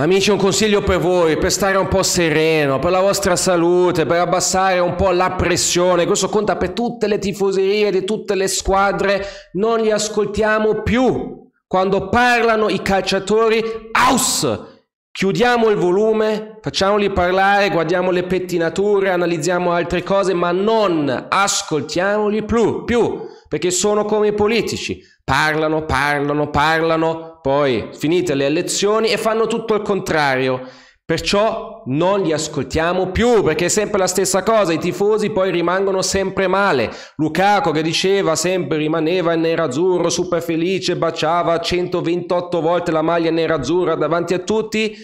Amici, un consiglio per voi, per stare un po' sereno, per la vostra salute, per abbassare un po' la pressione, questo conta per tutte le tifoserie di tutte le squadre, non li ascoltiamo più. Quando parlano i calciatori, aus! Chiudiamo il volume, facciamoli parlare, guardiamo le pettinature, analizziamo altre cose, ma non ascoltiamoli più, più perché sono come i politici. Parlano, parlano, parlano, poi finite le elezioni e fanno tutto il contrario. Perciò non li ascoltiamo più perché è sempre la stessa cosa, i tifosi poi rimangono sempre male. Lukaku che diceva sempre rimaneva in nerazzurro, super felice, baciava 128 volte la maglia nerazzurra davanti a tutti,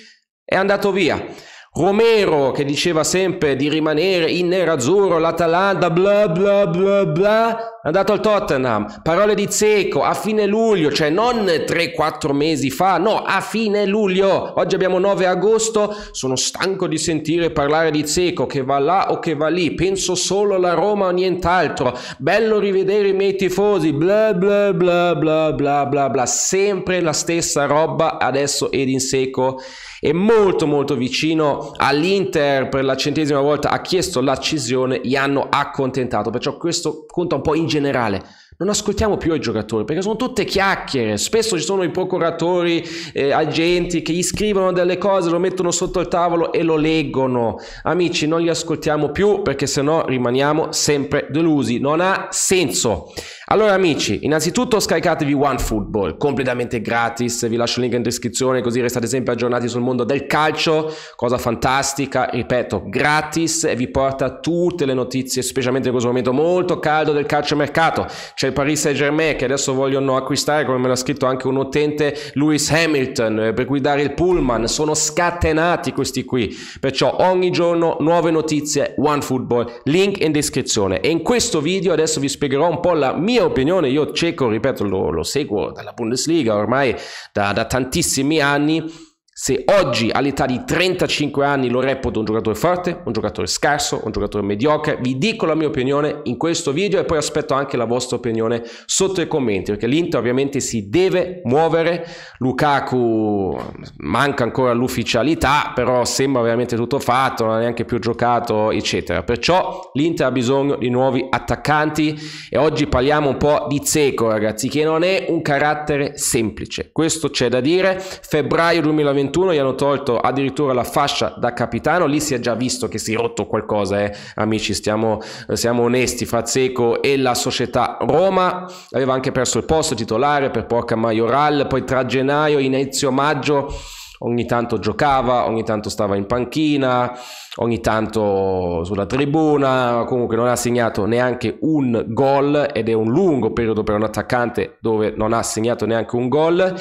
è andato via. Romero che diceva sempre di rimanere in nerazzurro, l'Atalanta bla bla bla bla, è andato al Tottenham, parole di Zecco a fine luglio, cioè non 3-4 mesi fa, no, a fine luglio. Oggi abbiamo 9 agosto, sono stanco di sentire parlare di Zecco che va là o che va lì, penso solo alla Roma o nient'altro. Bello rivedere i miei tifosi, bla bla bla bla bla bla bla, sempre la stessa roba adesso Edin Secco è molto molto vicino all'Inter per la centesima volta ha chiesto l'accisione, gli hanno accontentato, perciò questo conta un po' in generale. Non ascoltiamo più i giocatori perché sono tutte chiacchiere. Spesso ci sono i procuratori, eh, agenti che gli scrivono delle cose, lo mettono sotto il tavolo e lo leggono. Amici, non li ascoltiamo più perché sennò rimaniamo sempre delusi. Non ha senso. Allora amici, innanzitutto scaricatevi OneFootball, completamente gratis, vi lascio il link in descrizione così restate sempre aggiornati sul mondo del calcio, cosa fantastica, ripeto, gratis e vi porta tutte le notizie, specialmente in questo momento molto caldo del calcio mercato. C'è il Paris Saint Germain che adesso vogliono acquistare, come me l'ha scritto anche un utente, Lewis Hamilton, eh, per guidare il pullman, sono scatenati questi qui, perciò ogni giorno nuove notizie, OneFootball, link in descrizione. E in questo video adesso vi spiegherò un po' la mia mia opinione, io Ceco, ripeto, lo, lo seguo dalla Bundesliga ormai da, da tantissimi anni se oggi all'età di 35 anni lo reputo un giocatore forte, un giocatore scarso, un giocatore mediocre, vi dico la mia opinione in questo video e poi aspetto anche la vostra opinione sotto i commenti, perché l'Inter ovviamente si deve muovere, Lukaku manca ancora l'ufficialità, però sembra veramente tutto fatto, non ha neanche più giocato, eccetera. Perciò l'Inter ha bisogno di nuovi attaccanti e oggi parliamo un po' di Zeko ragazzi, che non è un carattere semplice. Questo c'è da dire. Febbraio 2021 2021 gli hanno tolto addirittura la fascia da capitano, lì si è già visto che si è rotto qualcosa, eh. amici, stiamo, eh, siamo onesti, Fazzeco e la società Roma aveva anche perso il posto titolare per poca Majoral, poi tra gennaio e inizio maggio ogni tanto giocava, ogni tanto stava in panchina, ogni tanto sulla tribuna, comunque non ha segnato neanche un gol ed è un lungo periodo per un attaccante dove non ha segnato neanche un gol.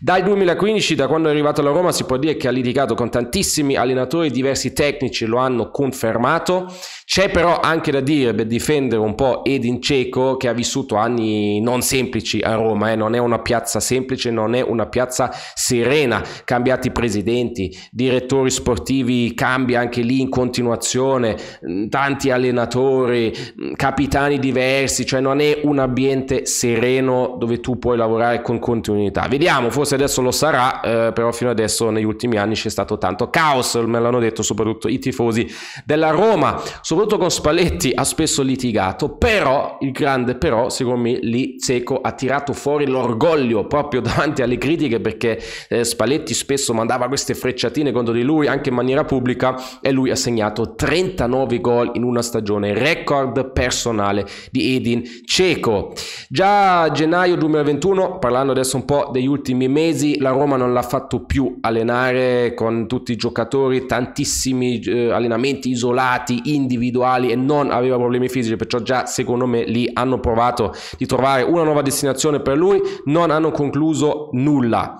Dal 2015, da quando è arrivato alla Roma, si può dire che ha litigato con tantissimi allenatori, diversi tecnici lo hanno confermato. C'è però anche da dire, per difendere un po' Edin Ceco che ha vissuto anni non semplici a Roma, eh? non è una piazza semplice, non è una piazza serena, cambiati cambiati presidenti, direttori sportivi cambi anche lì in continuazione, mm, tanti allenatori, mm, capitani diversi, cioè non è un ambiente sereno dove tu puoi lavorare con continuità. Vediamo, forse adesso lo sarà, eh, però fino adesso negli ultimi anni c'è stato tanto caos, me l'hanno detto soprattutto i tifosi della Roma, soprattutto con Spalletti ha spesso litigato, però il grande però secondo me lì Seco ha tirato fuori l'orgoglio proprio davanti alle critiche perché eh, Spalletti spesso stesso mandava queste frecciatine contro di lui anche in maniera pubblica e lui ha segnato 39 gol in una stagione, record personale di Edin Ceco. Già a gennaio 2021, parlando adesso un po' degli ultimi mesi, la Roma non l'ha fatto più allenare con tutti i giocatori, tantissimi eh, allenamenti isolati, individuali e non aveva problemi fisici, perciò già secondo me lì hanno provato di trovare una nuova destinazione per lui, non hanno concluso nulla.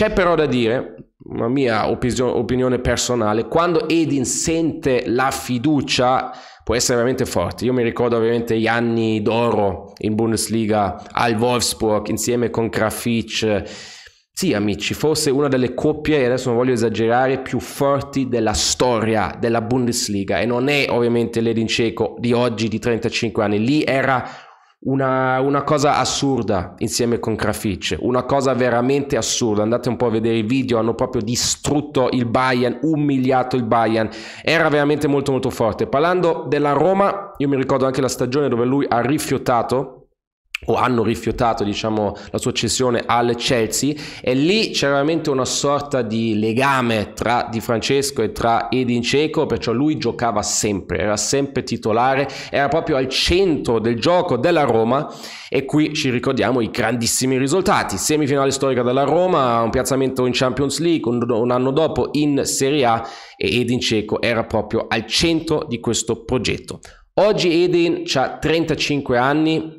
C'è però da dire, una mia opinione personale, quando Edin sente la fiducia può essere veramente forte. Io mi ricordo ovviamente gli anni d'oro in Bundesliga al Wolfsburg insieme con Krafic. Sì, amici, forse una delle coppie, adesso non voglio esagerare, più forti della storia della Bundesliga. E non è ovviamente l'Edin Cieco di oggi, di 35 anni. Lì era una, una, cosa assurda insieme con Krafic, una cosa veramente assurda. Andate un po' a vedere i video, hanno proprio distrutto il Bayern, umiliato il Bayern. Era veramente molto molto forte. Parlando della Roma, io mi ricordo anche la stagione dove lui ha rifiutato o hanno rifiutato diciamo, la sua cessione al Chelsea e lì c'è veramente una sorta di legame tra Di Francesco e tra Edin Ceco perciò lui giocava sempre era sempre titolare era proprio al centro del gioco della Roma e qui ci ricordiamo i grandissimi risultati semifinale storica della Roma un piazzamento in Champions League un, un anno dopo in Serie A e Edin Ceco era proprio al centro di questo progetto oggi Edin ha 35 anni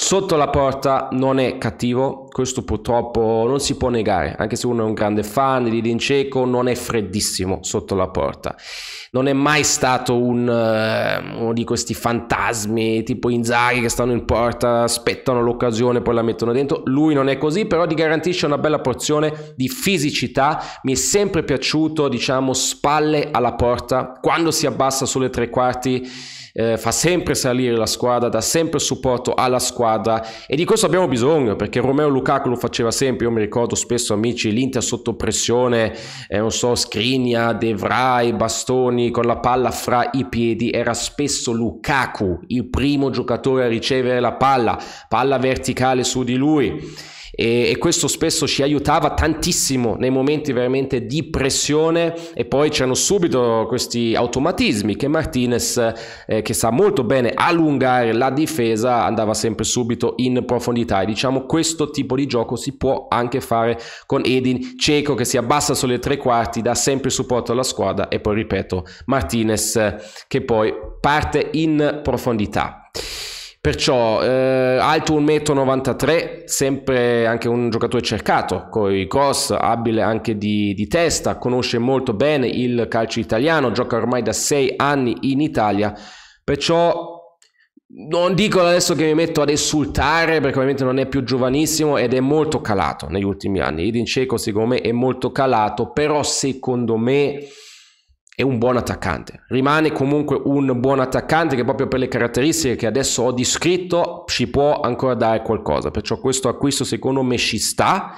Sotto la porta non è cattivo, questo purtroppo non si può negare, anche se uno è un grande fan di Dinceco, non è freddissimo sotto la porta. Non è mai stato un, eh, uno di questi fantasmi tipo Inzaghi che stanno in porta, aspettano l'occasione, poi la mettono dentro. Lui non è così, però ti garantisce una bella porzione di fisicità. Mi è sempre piaciuto, diciamo, spalle alla porta. Quando si abbassa sulle tre quarti eh, fa sempre salire la squadra, dà sempre supporto alla squadra e di questo abbiamo bisogno perché Romeo Luca Lukaku lo faceva sempre, io mi ricordo spesso amici l'Inter sotto pressione, eh, non so, Skriniar, De Vrij, Bastoni con la palla fra i piedi, era spesso Lukaku il primo giocatore a ricevere la palla, palla verticale su di lui e, questo spesso ci aiutava tantissimo nei momenti veramente di pressione e poi c'erano subito questi automatismi che Martinez eh, che sa molto bene allungare la difesa andava sempre subito in profondità e diciamo questo tipo di di gioco si può anche fare con Edin Cieco che si abbassa sulle tre quarti, dà sempre supporto alla squadra e poi ripeto Martinez che poi parte in profondità. Perciò eh, alto 1,93 m, sempre anche un giocatore cercato, con i cross, abile anche di, di, testa, conosce molto bene il calcio italiano, gioca ormai da sei anni in Italia, perciò non dico adesso che mi metto ad esultare perché ovviamente non è più giovanissimo ed è molto calato negli ultimi anni. Idin Cieco secondo me è molto calato, però secondo me è un buon attaccante. Rimane comunque un buon attaccante che proprio per le caratteristiche che adesso ho descritto ci può ancora dare qualcosa. Perciò questo acquisto secondo me ci sta.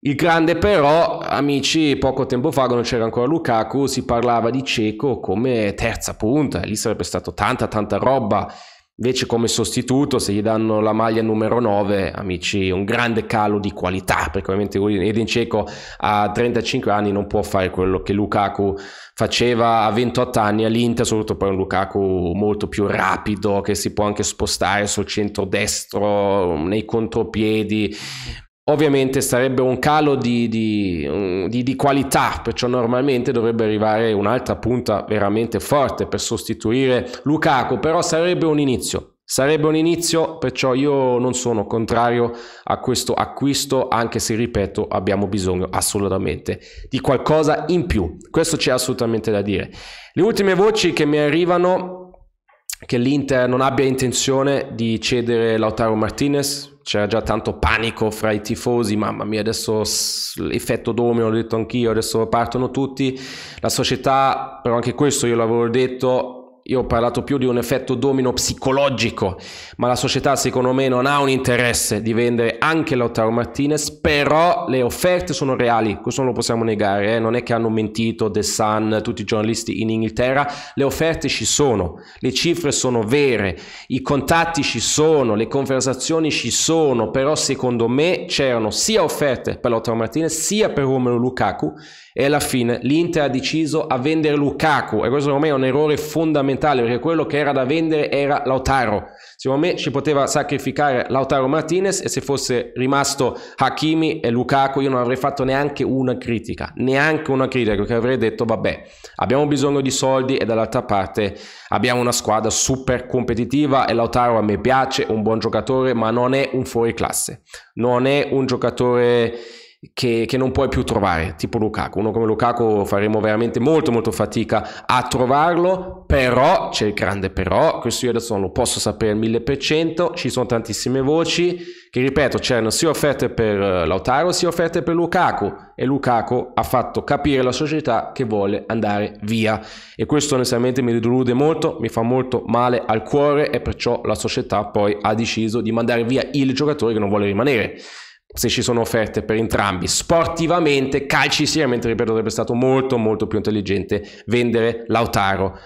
Il grande però, amici, poco tempo fa, quando c'era ancora Lukaku, si parlava di Cieco come terza punta, lì sarebbe stato tanta tanta roba Invece come sostituto, se gli danno la maglia numero 9, amici, un grande calo di qualità, perché ovviamente Edin Dzeko a 35 anni non può fare quello che Lukaku faceva a 28 anni all'Inter, soprattutto poi un Lukaku molto più rapido, che si può anche spostare sul centro-destro, nei contropiedi, Ovviamente sarebbe un calo di, di, di, di, qualità, perciò normalmente dovrebbe arrivare un'altra punta veramente forte per sostituire Lukaku, però sarebbe un inizio. Sarebbe un inizio, perciò io non sono contrario a questo acquisto, anche se, ripeto, abbiamo bisogno assolutamente di qualcosa in più. Questo c'è assolutamente da dire. Le ultime voci che mi arrivano che l'Inter non abbia intenzione di cedere Lautaro Martinez, c'era già tanto panico fra i tifosi, mamma mia adesso l'effetto domino, l'ho detto anch'io, adesso partono tutti, la società, però anche questo io l'avevo detto, io ho parlato più di un effetto domino psicologico, ma la società secondo me non ha un interesse di vendere anche Lautaro Martinez, però le offerte sono reali, questo non lo possiamo negare, eh? non è che hanno mentito The Sun, tutti i giornalisti in Inghilterra, le offerte ci sono, le cifre sono vere, i contatti ci sono, le conversazioni ci sono, però secondo me c'erano sia offerte per Lautaro Martinez sia per Romelu Lukaku e alla fine l'Inter ha deciso a vendere Lukaku e questo secondo me è un errore fondamentale perché quello che era da vendere era Lautaro secondo me ci poteva sacrificare Lautaro Martinez e se fosse rimasto Hakimi e Lukaku io non avrei fatto neanche una critica neanche una critica perché avrei detto vabbè abbiamo bisogno di soldi e dall'altra parte abbiamo una squadra super competitiva e Lautaro a me piace un buon giocatore ma non è un fuori classe non è un giocatore che, che, non puoi più trovare, tipo Lukaku. Uno come Lukaku faremo veramente molto molto fatica a trovarlo, però c'è il grande però, questo io adesso non lo posso sapere al 1000%, ci sono tantissime voci che ripeto c'erano sia offerte per eh, Lautaro sia offerte per Lukaku e Lukaku ha fatto capire alla società che vuole andare via e questo onestamente mi delude molto, mi fa molto male al cuore e perciò la società poi ha deciso di mandare via il giocatore che non vuole rimanere se ci sono offerte per entrambi. Sportivamente, calcisticamente, ripeto, sarebbe stato molto molto più intelligente vendere Lautaro.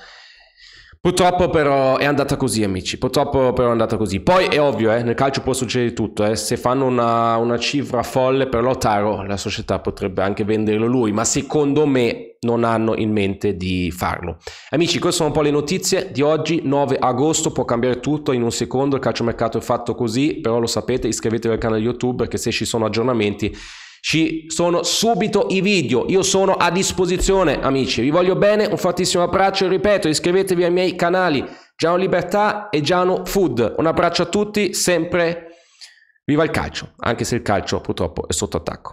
Purtroppo però è andata così, amici. Purtroppo però è andata così. Poi è ovvio, eh, nel calcio può succedere tutto. Eh. Se fanno una, una, cifra folle per Lotaro, la società potrebbe anche venderlo lui, ma secondo me non hanno in mente di farlo. Amici, queste sono un po' le notizie di oggi, 9 agosto, può cambiare tutto in un secondo, il calciomercato è fatto così, però lo sapete, iscrivetevi al canale YouTube perché se ci sono aggiornamenti ci sono subito i video, io sono a disposizione amici, vi voglio bene, un fortissimo abbraccio, ripeto, iscrivetevi ai miei canali Giano Libertà e Giano Food. Un abbraccio a tutti, sempre viva il calcio, anche se il calcio purtroppo è sotto attacco.